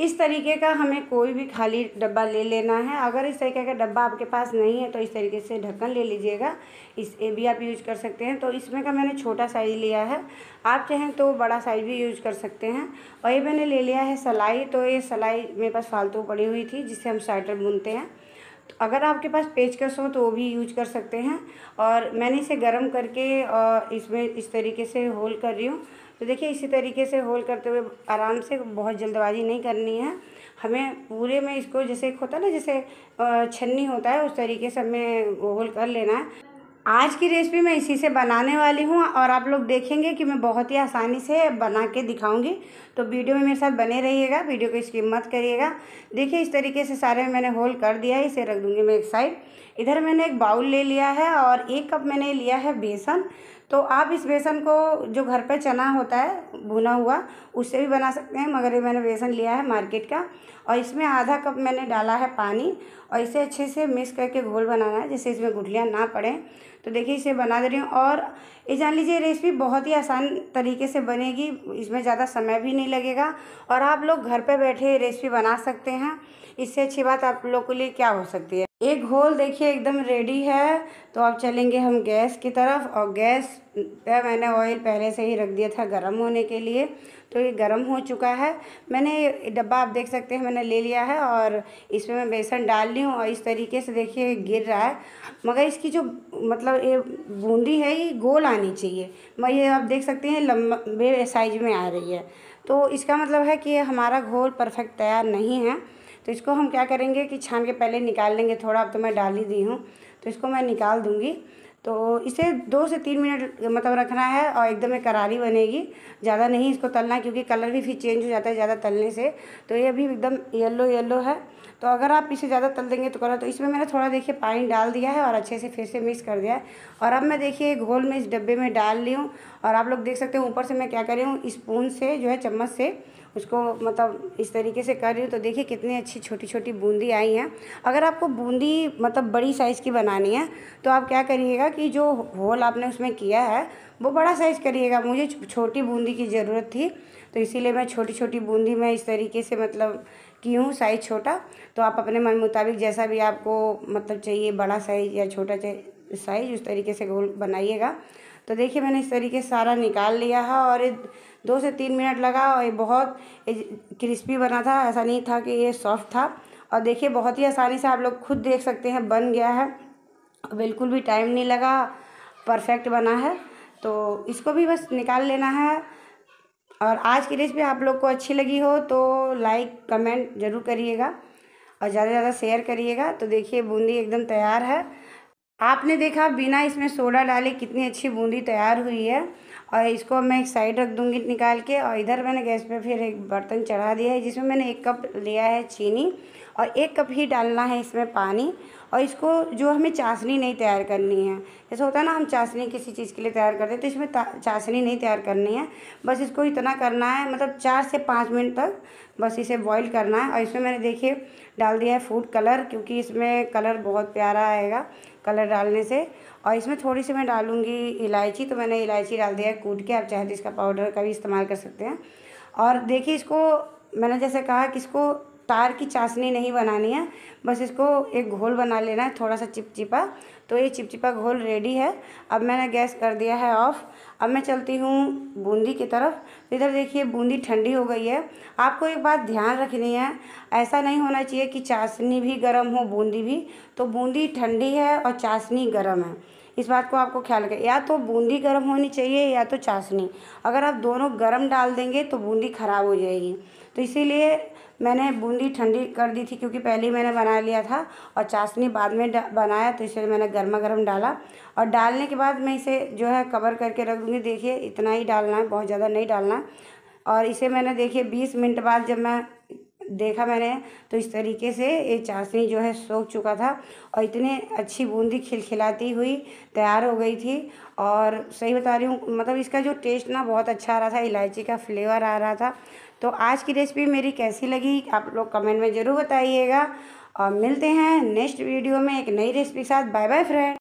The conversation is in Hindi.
इस तरीके का हमें कोई भी खाली डब्बा ले लेना है अगर इस तरीके का डब्बा आपके पास नहीं है तो इस तरीके से ढक्कन ले लीजिएगा इस ए भी आप यूज कर सकते हैं तो इसमें का मैंने छोटा साइज़ लिया है आप चाहें तो बड़ा साइज़ भी यूज कर सकते हैं और ये मैंने ले लिया है सलाई तो ये सलाई मेरे पास फालतू पड़ी हुई थी जिससे हम स्वेटर बुनते हैं तो अगर आपके पास पेचकस हो तो वो भी यूज कर सकते हैं और मैंने इसे गर्म करके और इसमें इस तरीके से होल कर रही हूँ तो देखिए इसी तरीके से होल करते हुए आराम से बहुत जल्दबाजी नहीं करनी है हमें पूरे में इसको जैसे एक होता है ना जैसे छन्नी होता है उस तरीके से हमें होल कर लेना है आज की रेसिपी मैं इसी से बनाने वाली हूँ और आप लोग देखेंगे कि मैं बहुत ही आसानी से बना के दिखाऊंगी तो वीडियो में मेरे साथ बने रहिएगा वीडियो को इसकी मत करिएगा देखिए इस तरीके से सारे मैंने होल कर दिया है इसे रख दूँगी मैं एक साइड इधर मैंने एक बाउल ले लिया है और एक कप मैंने लिया है बेसन तो आप इस बेसन को जो घर पे चना होता है भुना हुआ उससे भी बना सकते हैं मगर ये मैंने बेसन लिया है मार्केट का और इसमें आधा कप मैंने डाला है पानी और इसे अच्छे से मिक्स करके घोल बनाना है जिससे इसमें गुठलियाँ ना पड़ें तो देखिए इसे बना दे रही हूँ और ये जान लीजिए रेसिपी बहुत ही आसान तरीके से बनेगी इसमें ज़्यादा समय भी नहीं लगेगा और आप लोग घर पर बैठे रेसिपी बना सकते हैं इससे अच्छी बात आप लोग के लिए क्या हो सकती है एक घोल देखिए एकदम रेडी है तो अब चलेंगे हम गैस की तरफ और गैस पे मैंने ऑयल पहले से ही रख दिया था गर्म होने के लिए तो ये गर्म हो चुका है मैंने डब्बा आप देख सकते हैं मैंने ले लिया है और इसमें मैं बेसन डाल रही हूँ और इस तरीके से देखिए गिर रहा है मगर इसकी जो मतलब ये बूंदी है ये गोल आनी चाहिए मैं ये आप देख सकते हैं लंबे साइज में आ रही है तो इसका मतलब है कि हमारा घोल परफेक्ट तैयार नहीं है तो इसको हम क्या करेंगे कि छान के पहले निकाल लेंगे थोड़ा अब तो मैं डाल ही दी हूँ तो इसको मैं निकाल दूँगी तो इसे दो से तीन मिनट मतलब रखना है और एकदम करारी बनेगी ज़्यादा नहीं इसको तलना क्योंकि कलर भी फिर चेंज हो जाता है ज़्यादा तलने से तो ये अभी एकदम येलो येलो है तो अगर आप इसे ज़्यादा तल देंगे तो कलर तो इसमें मैंने थोड़ा देखिए पानी डाल दिया है और अच्छे से फिर से मिक्स कर दिया है और अब मैं देखिए घोल में इस डब्बे में डाल ली हूँ और आप लोग देख सकते हैं ऊपर से मैं क्या कर रही हूँ स्पून से जो है चम्मच से उसको मतलब इस तरीके से कर रही हूँ तो देखिए कितनी अच्छी छोटी छोटी बूंदी आई हैं अगर आपको बूंदी मतलब बड़ी साइज़ की बनानी है तो आप क्या करिएगा कि जो होल आपने उसमें किया है वो बड़ा साइज़ करिएगा मुझे छोटी बूंदी की ज़रूरत थी तो इसीलिए मैं छोटी छोटी बूंदी में इस तरीके से मतलब की हूँ साइज़ छोटा तो आप अपने मन मुताबिक जैसा भी आपको मतलब चाहिए बड़ा साइज़ या छोटा साइज़ उस तरीके से गोल बनाइएगा तो देखिए मैंने इस तरीके सारा निकाल लिया है और ये दो से तीन मिनट लगा और ये बहुत क्रिस्पी बना था ऐसा नहीं था कि ये सॉफ्ट था और देखिए बहुत ही आसानी से आप लोग खुद देख सकते हैं बन गया है बिल्कुल भी टाइम नहीं लगा परफेक्ट बना है तो इसको भी बस निकाल लेना है और आज की रेसिपी आप लोग को अच्छी लगी हो तो लाइक कमेंट ज़रूर करिएगा और ज़्यादा से ज़्यादा शेयर करिएगा तो देखिए बूंदी एकदम तैयार है आपने देखा बिना इसमें सोडा डाले कितनी अच्छी बूंदी तैयार हुई है और इसको मैं एक साइड रख दूंगी निकाल के और इधर मैंने गैस पे फिर एक बर्तन चढ़ा दिया है जिसमें मैंने एक कप लिया है चीनी और एक कप ही डालना है इसमें पानी और इसको जो हमें चाशनी नहीं तैयार करनी है जैसा होता है ना हम चाशनी किसी चीज़ के लिए तैयार करते हैं तो इसमें चाशनी नहीं तैयार करनी है बस इसको इतना करना है मतलब चार से पाँच मिनट तक बस इसे बॉईल करना है और इसमें मैंने देखिए डाल दिया है फूड कलर क्योंकि इसमें कलर बहुत प्यारा आएगा कलर डालने से और इसमें थोड़ी सी मैं डालूँगी इलायची तो मैंने इलायची डाल दिया है कूट के आप चाहे तो इसका पाउडर का भी इस्तेमाल कर सकते हैं और देखिए इसको मैंने जैसे कहा कि इसको तार की चाशनी नहीं बनानी है बस इसको एक घोल बना लेना है थोड़ा सा चिपचिपा तो ये चिपचिपा घोल रेडी है अब मैंने गैस कर दिया है ऑफ़ अब मैं चलती हूँ बूंदी की तरफ इधर देखिए बूंदी ठंडी हो गई है आपको एक बात ध्यान रखनी है ऐसा नहीं होना चाहिए कि चाशनी भी गर्म हो बूंदी भी तो बूंदी ठंडी है और चाशनी गर्म है इस बात को आपको ख्याल रखें या तो बूंदी गर्म होनी चाहिए या तो चाशनी अगर आप दोनों गर्म डाल देंगे तो बूंदी ख़राब हो जाएगी तो इसीलिए मैंने बूंदी ठंडी कर दी थी क्योंकि पहले ही मैंने बना लिया था और चाशनी बाद में बनाया तो इसलिए मैंने गर्मा गर्म डाला और डालने के बाद मैं इसे जो है कवर करके रख दूँगी देखिए इतना ही डालना है बहुत ज़्यादा नहीं डालना और इसे मैंने देखिए बीस मिनट बाद जब मैं देखा मैंने तो इस तरीके से ये चाशनी जो है सोख चुका था और इतने अच्छी बूंदी खिलखिलाती हुई तैयार हो गई थी और सही बता रही हूँ मतलब इसका जो टेस्ट ना बहुत अच्छा आ रहा था इलायची का फ्लेवर आ रहा था तो आज की रेसिपी मेरी कैसी लगी आप लोग कमेंट में ज़रूर बताइएगा और मिलते हैं नेक्स्ट वीडियो में एक नई रेसिपी के साथ बाय बाय फ्रेंड